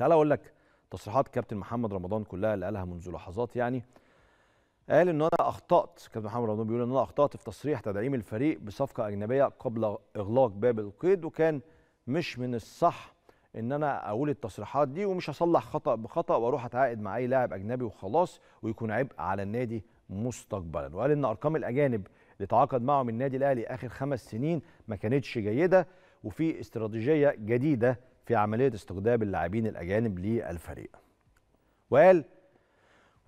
تعال اقول لك تصريحات كابتن محمد رمضان كلها اللي قالها منذ لحظات يعني قال ان انا اخطات كابتن محمد رمضان بيقول ان انا اخطات في تصريح تدعيم الفريق بصفقه اجنبيه قبل اغلاق باب القيد وكان مش من الصح ان انا اقول التصريحات دي ومش هصلح خطا بخطا واروح اتعاقد مع اي لاعب اجنبي وخلاص ويكون عبء على النادي مستقبلا وقال ان ارقام الاجانب اللي تعاقد معهم النادي الاهلي اخر خمس سنين ما كانتش جيده وفي استراتيجيه جديده في عمليه استقدام اللاعبين الاجانب للفريق وقال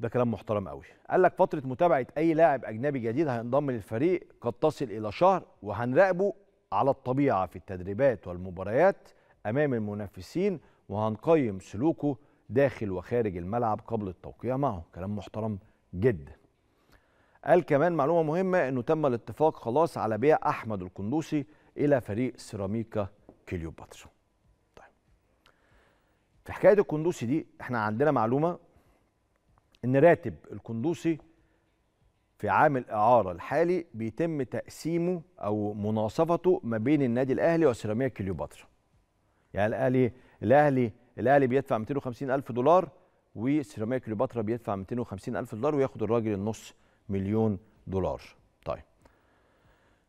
ده كلام محترم قوي قال لك فتره متابعه اي لاعب اجنبي جديد هينضم للفريق قد تصل الى شهر وهنراقبه على الطبيعه في التدريبات والمباريات امام المنافسين وهنقيم سلوكه داخل وخارج الملعب قبل التوقيع معه كلام محترم جدا قال كمان معلومه مهمه انه تم الاتفاق خلاص على بيع احمد القندوسي الى فريق سيراميكا كليوباترا في حكايه الكندوسي دي احنا عندنا معلومه ان راتب الكندوسي في عام الاعاره الحالي بيتم تقسيمه او مناصفته ما بين النادي الاهلي وسيراميكا كليوباترا يعني الاهلي الاهلي الاهلي بيدفع 250 الف دولار وسيراميكا كليوباترا بيدفع 250 الف دولار وياخد الراجل النص مليون دولار طيب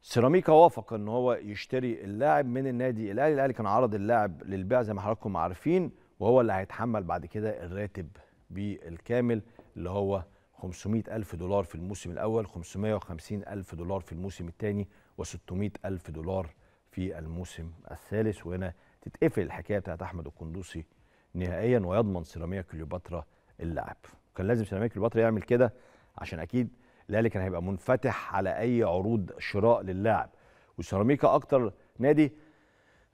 سيراميكا وافق ان هو يشتري اللاعب من النادي الاهلي الاهلي كان عرض اللاعب للبيع زي ما حضراتكم عارفين وهو اللي هيتحمل بعد كده الراتب بالكامل اللي هو 500 ألف دولار في الموسم الأول 550 ألف دولار في الموسم الثاني و600 ألف دولار في الموسم الثالث وهنا تتقفل الحكاية بتاعت أحمد القندوسي نهائيا ويضمن سيراميكا كليوباترا اللاعب كان لازم سيراميكا كليوباترا يعمل كده عشان أكيد الاهلي كان هيبقى منفتح على اي عروض شراء للاعب وسيراميكا اكتر نادي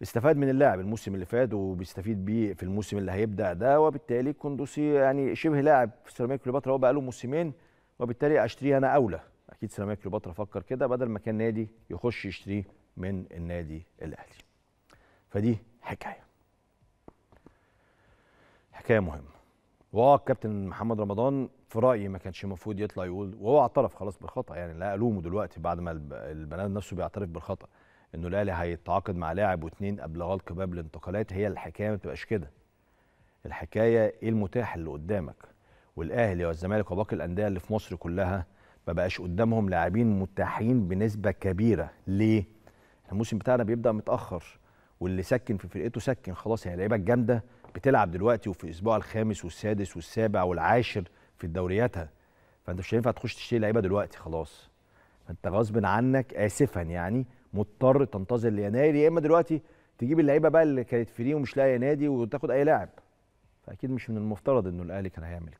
استفاد من اللاعب الموسم اللي فات وبيستفيد بيه في الموسم اللي هيبدا ده وبالتالي كوندوسي يعني شبه لاعب في سيراميكا كليوباترا هو بقى له موسمين وبالتالي اشتريه انا اولى اكيد سيراميكا كليوباترا فكر كده بدل ما كان نادي يخش يشتريه من النادي الاهلي فدي حكايه حكايه مهمه واه الكابتن محمد رمضان في رايي ما كانش المفروض يطلع يقول وهو اعترف خلاص بالخطا يعني لا الومه دلوقتي بعد ما البنات نفسه بيعترف بالخطا انه الاهلي هيتعاقد مع لاعب واثنين قبل غلق باب الانتقالات هي الحكايه ما بتبقاش كده الحكايه ايه المتاح اللي قدامك والاهلي والزمالك وباقي الانديه اللي في مصر كلها ما بقاش قدامهم لاعبين متاحين بنسبه كبيره ليه الموسم بتاعنا بيبدا متاخر واللي سكن في فرقته سكن خلاص يعني اللعيبه الجامده بتلعب دلوقتي وفي الاسبوع الخامس والسادس والسابع والعاشر في دورياتها فانت مش هينفع تخش تشتري لعيبه دلوقتي خلاص فانت غصب عنك اسفا يعني مضطر تنتظر ليناير يا اما دلوقتي تجيب اللعيبه بقى اللي كانت فري ومش لاقيه نادي وتاخد اي لاعب فاكيد مش من المفترض انه الاهلي كان هيعمل كده